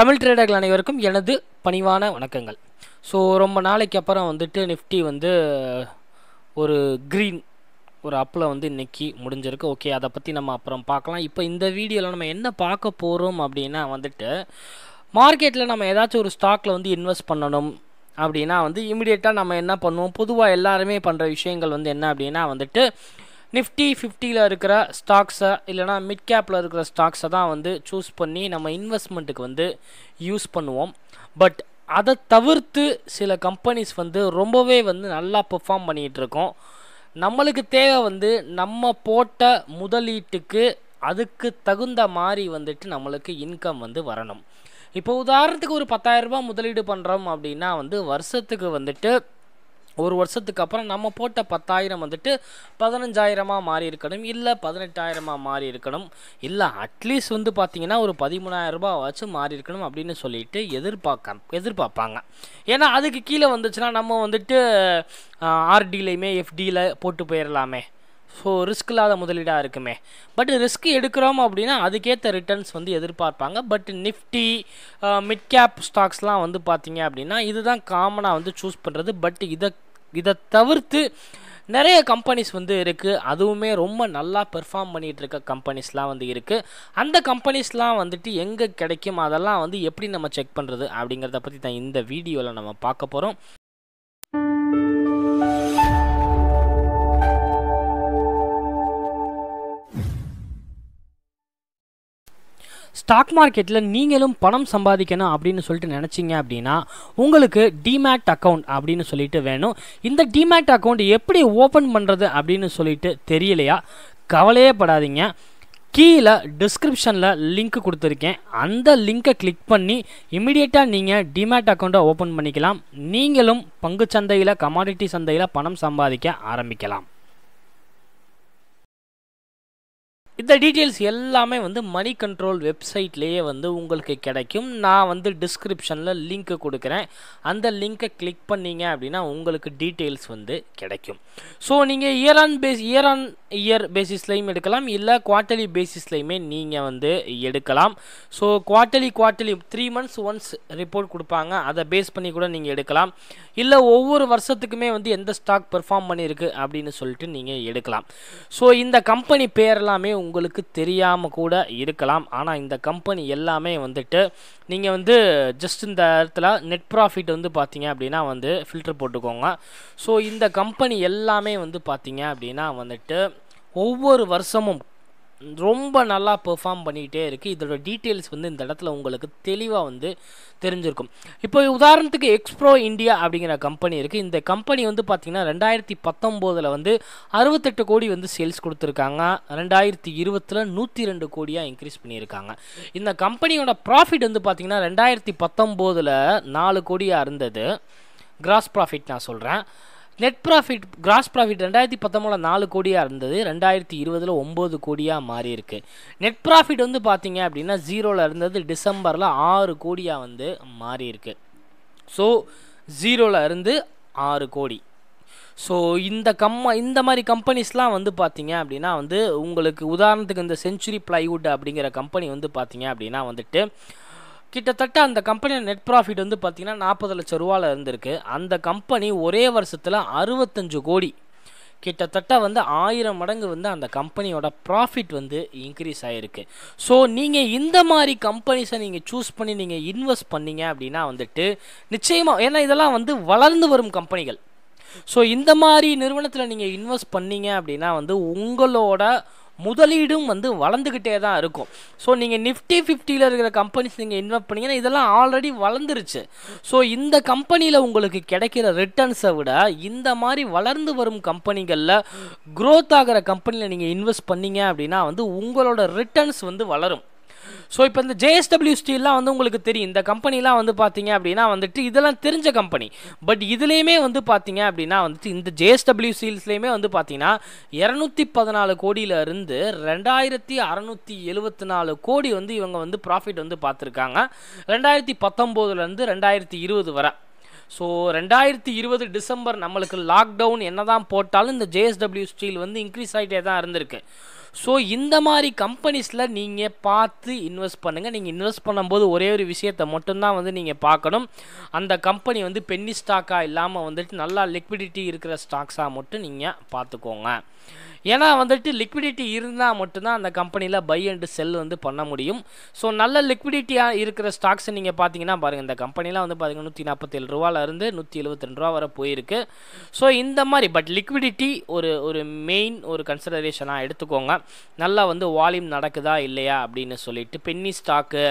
தமிழ் ட்ரேடர்கள் அனைவருக்கும் எனது பணிவான வணக்கங்கள் ஸோ ரொம்ப நாளைக்கு அப்புறம் வந்துட்டு நிஃப்டி வந்து ஒரு க்ரீன் ஒரு அப்பில் வந்து இன்றைக்கி முடிஞ்சிருக்கு ஓகே அதை பற்றி நம்ம அப்புறம் பார்க்கலாம் இப்போ இந்த வீடியோவில் நம்ம என்ன பார்க்க போகிறோம் அப்படின்னா வந்துட்டு மார்க்கெட்டில் நம்ம ஏதாச்சும் ஒரு ஸ்டாக்கில் வந்து இன்வெஸ்ட் பண்ணணும் அப்படின்னா வந்து இமீடியட்டாக நம்ம என்ன பண்ணுவோம் பொதுவாக எல்லாருமே பண்ணுற விஷயங்கள் வந்து என்ன அப்படின்னா வந்துட்டு நிஃப்டி ஃபிஃப்டியில் இருக்கிற ஸ்டாக்ஸை இல்லைனா மிட் கேப்பில் இருக்கிற ஸ்டாக்ஸை தான் வந்து சூஸ் பண்ணி நம்ம இன்வெஸ்ட்மெண்ட்டுக்கு வந்து யூஸ் பண்ணுவோம் பட் அதை தவிர்த்து சில கம்பெனிஸ் வந்து ரொம்பவே வந்து நல்லா பெர்ஃபார்ம் பண்ணிகிட்ருக்கோம் நம்மளுக்கு தேவை வந்து நம்ம போட்ட முதலீட்டுக்கு அதுக்கு தகுந்த மாதிரி வந்துட்டு நம்மளுக்கு இன்கம் வந்து வரணும் இப்போ உதாரணத்துக்கு ஒரு பத்தாயிரரூபா முதலீடு பண்ணுறோம் அப்படின்னா வந்து வருஷத்துக்கு வந்துட்டு ஒரு வருஷத்துக்கு அப்புறம் நம்ம போட்ட பத்தாயிரம் வந்துட்டு பதினஞ்சாயிரமாக மாறி இருக்கணும் இல்லை பதினெட்டாயிரமாக மாறி இருக்கணும் இல்லை அட்லீஸ்ட் வந்து பார்த்திங்கன்னா ஒரு பதிமூணாயிரரூபாவாச்சும் மாறி இருக்கணும் அப்படின்னு சொல்லிட்டு எதிர்பார்க்க எதிர்பார்ப்பாங்க ஏன்னா அதுக்கு கீழே வந்துச்சுன்னா நம்ம வந்துட்டு ஆர்டிலையுமே எஃப்டியில் போட்டு போயிடலாமே ஸோ ரிஸ்க் இல்லாத முதலீடாக இருக்குமே பட் ரிஸ்க் எடுக்கிறோம் அப்படின்னா அதுக்கேற்ற ரிட்டர்ன்ஸ் வந்து எதிர்பார்ப்பாங்க பட் நிஃப்டி மிட் கேப் ஸ்டாக்ஸ்லாம் வந்து பார்த்தீங்க அப்படின்னா இதுதான் காமனாக வந்து சூஸ் பண்ணுறது பட் இதை இதை தவிர்த்து நிறைய கம்பெனிஸ் வந்து இருக்குது அதுவுமே ரொம்ப நல்லா பெர்ஃபார்ம் பண்ணிகிட்டு இருக்க கம்பெனிஸ்லாம் வந்து இருக்குது அந்த கம்பெனிஸ்லாம் வந்துட்டு எங்கே கிடைக்கும் அதெல்லாம் வந்து எப்படி நம்ம செக் பண்ணுறது அப்படிங்கிறத பற்றி தான் இந்த வீடியோவில் நம்ம பார்க்க போகிறோம் ஸ்டாக் மார்க்கெட்டில் நீங்களும் பணம் சம்பாதிக்கணும் அப்படின்னு சொல்லிட்டு நினச்சிங்க அப்படின்னா உங்களுக்கு டிமேட் அக்கௌண்ட் அப்படின்னு சொல்லிட்டு வேணும் இந்த டிமேட் அக்கௌண்ட் எப்படி ஓப்பன் பண்ணுறது அப்படின்னு சொல்லிட்டு தெரியலையா கவலையே படாதீங்க கீழே டிஸ்கிரிப்ஷனில் லிங்க் கொடுத்துருக்கேன் அந்த லிங்க்கை கிளிக் பண்ணி இமிடியேட்டாக நீங்கள் டிமேட் அக்கௌண்ட்டை ஓப்பன் பண்ணிக்கலாம் நீங்களும் பங்கு சந்தையில் கமாடிட்டி சந்தையில் பணம் சம்பாதிக்க ஆரம்பிக்கலாம் இந்த டீட்டெயில்ஸ் எல்லாமே வந்து மணி கண்ட்ரோல் வெப்சைட்லேயே வந்து உங்களுக்கு கிடைக்கும் நான் வந்து டிஸ்கிரிப்ஷனில் லிங்க்கு கொடுக்குறேன் அந்த லிங்க்கை கிளிக் பண்ணிங்க அப்படின்னா உங்களுக்கு டீட்டெயில்ஸ் வந்து கிடைக்கும் ஸோ நீங்கள் year on base year on year பேசிஸ்லையும் எடுக்கலாம் இல்லை குவார்ட்டர்லி பேசிஸ்லையுமே நீங்கள் வந்து எடுக்கலாம் so quarterly quarterly three months once report கொடுப்பாங்க அதை பேஸ் பண்ணி கூட நீங்கள் எடுக்கலாம் இல்லை ஒவ்வொரு வருஷத்துக்குமே வந்து எந்த ஸ்டாக் பெர்ஃபார்ம் பண்ணியிருக்கு அப்படின்னு சொல்லிட்டு நீங்கள் எடுக்கலாம் ஸோ இந்த கம்பெனி பேர் எல்லாமே உங்களுக்கு தெரியாமல் கூட இருக்கலாம் ஆனால் இந்த கம்பெனி எல்லாமே வந்துட்டு நீங்கள் வந்து ஜஸ்ட் இந்த இடத்துல நெட் ப்ராஃபிட் வந்து பார்த்தீங்க அப்படின்னா வந்து ஃபில்டர் போட்டுக்கோங்க ஸோ இந்த கம்பெனி எல்லாமே வந்து பார்த்தீங்க அப்படின்னா வந்துட்டு ஒவ்வொரு வருஷமும் ரொம்ப நல்லா பெர்ஃபார்ம் பண்ணிகிட்டே இருக்குது இதோட டீட்டெயில்ஸ் வந்து இந்த இடத்துல உங்களுக்கு தெளிவாக வந்து தெரிஞ்சிருக்கும் இப்போ உதாரணத்துக்கு எக்ஸ்ப்ரோ இந்தியா அப்படிங்கிற கம்பெனி இருக்குது இந்த கம்பெனி வந்து பார்த்திங்கன்னா ரெண்டாயிரத்தி பத்தொம்போதில் வந்து அறுபத்தெட்டு கோடி வந்து சேல்ஸ் கொடுத்துருக்காங்க ரெண்டாயிரத்தி இருபத்தில் நூற்றி ரெண்டு கோடியாக இன்க்ரீஸ் பண்ணியிருக்காங்க இந்த கம்பெனியோட ப்ராஃபிட் வந்து பார்த்திங்கன்னா ரெண்டாயிரத்தி பத்தொம்போதில் நாலு கோடியாக இருந்தது கிராஸ் ப்ராஃபிட் நான் சொல்கிறேன் நெட் ப்ராஃபிட் கிராஸ் ப்ராஃபிட் ரெண்டாயிரத்தி பத்தொம்பதில் நாலு கோடியாக இருந்தது ரெண்டாயிரத்தி இருபதில் ஒம்பது கோடியாக மாறியிருக்கு நெட் ப்ராஃபிட் வந்து பார்த்தீங்க அப்படின்னா ஜீரோவில் இருந்தது டிசம்பரில் ஆறு கோடியாக வந்து மாறியிருக்கு ஸோ ஜீரோவில் இருந்து ஆறு கோடி ஸோ இந்த கம்ம இந்த மாதிரி கம்பெனிஸ்லாம் வந்து பார்த்தீங்க அப்படின்னா வந்து உங்களுக்கு உதாரணத்துக்கு இந்த செஞ்சுரி ப்ளைவுட் அப்படிங்கிற கம்பெனி வந்து பார்த்தீங்க அப்படின்னா வந்துட்டு கிட்டத்தட்ட அந்த கம்பெனியோட நெட் ப்ராஃபிட் வந்து பார்த்திங்கன்னா நாற்பது லட்ச ரூபாவில் இருந்திருக்கு அந்த கம்பெனி ஒரே வருஷத்தில் அறுபத்தஞ்சு கோடி கிட்டத்தட்ட வந்து ஆயிரம் மடங்கு வந்து அந்த கம்பெனியோட ப்ராஃபிட் வந்து இன்க்ரீஸ் ஆகிருக்கு ஸோ நீங்கள் இந்த மாதிரி கம்பெனிஸை நீங்கள் சூஸ் பண்ணி நீங்கள் இன்வெஸ்ட் பண்ணீங்க அப்படின்னா வந்துட்டு நிச்சயமாக ஏன்னா இதெல்லாம் வந்து வளர்ந்து வரும் கம்பெனிகள் ஸோ இந்த மாதிரி நிறுவனத்தில் நீங்கள் இன்வெஸ்ட் பண்ணீங்க அப்படின்னா வந்து உங்களோட முதலீடும் வந்து வளர்ந்துக்கிட்டே தான் இருக்கும் ஸோ நீங்கள் நிஃப்டி ஃபிஃப்டியில் இருக்கிற கம்பெனிஸ் நீங்கள் இன்வெஸ்ட் பண்ணிங்கன்னா இதெல்லாம் ஆல்ரெடி வளர்ந்துருச்சு ஸோ இந்த கம்பெனியில் உங்களுக்கு கிடைக்கிற ரிட்டர்ன்ஸை விட இந்த மாதிரி வளர்ந்து வரும் கம்பெனிகளில் க்ரோத் ஆகிற கம்பெனியில் நீங்கள் இன்வெஸ்ட் பண்ணீங்க அப்படின்னா வந்து உங்களோட ரிட்டர்ன்ஸ் வந்து வளரும் ஸோ இப்போ இந்த ஜேஎஸ்டபிள்யூ ஸ்டீல்லாம் வந்து உங்களுக்கு தெரியும் இந்த கம்பெனிலாம் வந்து பார்த்தீங்க அப்படின்னா வந்துட்டு இதெல்லாம் தெரிஞ்ச கம்பெனி பட் இதுலேயுமே வந்து பார்த்தீங்க அப்படின்னா வந்துட்டு இந்த ஜேஎஸ்டபிள்யூ ஸ்டீல்ஸ்லேயுமே வந்து பார்த்தீங்கன்னா இரநூத்தி பதினாலு கோடியிலிருந்து ரெண்டாயிரத்தி அறநூற்றி எழுபத்தி நாலு கோடி வந்து இவங்க வந்து ப்ராஃபிட் வந்து பார்த்துருக்காங்க ரெண்டாயிரத்தி பத்தொம்போதுலேருந்து ரெண்டாயிரத்தி இருபது வரை ஸோ ரெண்டாயிரத்தி இருபது டிசம்பர் நம்மளுக்கு லாக்டவுன் என்ன தான் போட்டாலும் இந்த ஜேஎஸ்டபிள்யூ ஸ்டீல் வந்து இன்க்ரீஸ் ஆகிட்டே தான் இருந்திருக்கு ஸோ இந்த மாதிரி கம்பெனிஸில் நீங்கள் பார்த்து இன்வெஸ்ட் பண்ணுங்கள் நீங்கள் இன்வெஸ்ட் பண்ணும்போது ஒரே ஒரு விஷயத்தை மட்டும்தான் வந்து நீங்கள் பார்க்கணும் அந்த கம்பெனி வந்து பென்னி ஸ்டாக்காக இல்லாமல் வந்துட்டு நல்லா லிக்விடிட்டி இருக்கிற ஸ்டாக்ஸாக மட்டும் நீங்கள் பார்த்துக்கோங்க ஏன்னா வந்துட்டு லிக்விடிட்டி இருந்தால் மட்டும்தான் அந்த கம்பெனியில் பை அண்டு செல் வந்து பண்ண முடியும் ஸோ நல்ல லிக்விடிட்டியாக இருக்கிற ஸ்டாக்ஸ் நீங்கள் பார்த்தீங்கன்னா பாருங்கள் இந்த கம்பெனிலாம் வந்து பார்த்தீங்கன்னா நூற்றி நாற்பத்தேழு ரூபாலேருந்து நூற்றி எழுபத்தி ரெண்டு ரூபா வரை போயிருக்கு ஸோ இந்த மாதிரி பட் லிக்விடிட்டி ஒரு ஒரு மெயின் ஒரு கன்சிடரேஷனாக எடுத்துக்கோங்க நல்லா வந்து வால்யூம் நடக்குதா இல்லையா அப்படின்னு சொல்லிட்டு பென்னி ஸ்டாக்கு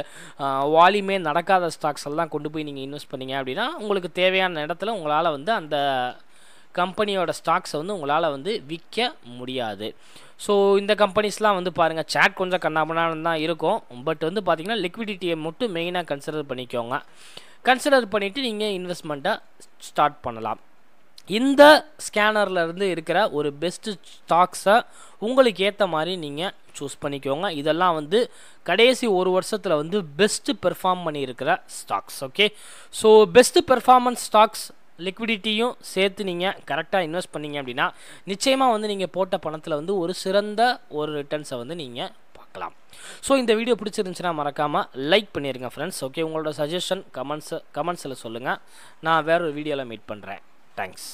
வால்யூமே நடக்காத ஸ்டாக்ஸ் எல்லாம் கொண்டு போய் நீங்கள் இன்வெஸ்ட் பண்ணீங்க அப்படின்னா உங்களுக்கு தேவையான இடத்துல உங்களால் வந்து அந்த கம்பெனியோட ஸ்டாக்ஸை வந்து உங்களால் வந்து விற்க முடியாது ஸோ இந்த கம்பெனிஸ்லாம் வந்து பாருங்கள் சேட் கொஞ்சம் கண்ணாமனாலும் தான் இருக்கும் பட் வந்து பார்த்திங்கன்னா லிக்விடிட்டியை மட்டும் மெயினாக கன்சிடர் பண்ணிக்கோங்க கன்சிடர் பண்ணிவிட்டு நீங்கள் இன்வெஸ்ட்மெண்ட்டை ஸ்டார்ட் பண்ணலாம் இந்த ஸ்கேனர்லேருந்து இருக்கிற ஒரு பெஸ்ட்டு ஸ்டாக்ஸை உங்களுக்கு ஏற்ற மாதிரி நீங்கள் சூஸ் பண்ணிக்கோங்க இதெல்லாம் வந்து கடைசி ஒரு வருஷத்தில் வந்து பெஸ்ட்டு பெர்ஃபார்ம் பண்ணியிருக்கிற stocks okay so best performance stocks லிக்விடிட்டியும் சேர்த்து நீங்கள் கரெக்டாக இன்வெஸ்ட் பண்ணீங்க அப்படின்னா நிச்சயமாக வந்து நீங்கள் போட்ட பணத்தில் வந்து ஒரு சிறந்த ஒரு ரிட்டர்ன்ஸை வந்து நீங்கள் பார்க்கலாம் ஸோ இந்த வீடியோ பிடிச்சிருந்துச்சுன்னா மறக்காமல் லைக் பண்ணிடுங்க ஃப்ரெண்ட்ஸ் ஓகே உங்களோட சஜஷன் கமெண்ட்ஸ் கமெண்ட்ஸில் சொல்லுங்கள் நான் வேற ஒரு வீடியோவில் மீட் பண்ணுறேன் தேங்க்ஸ்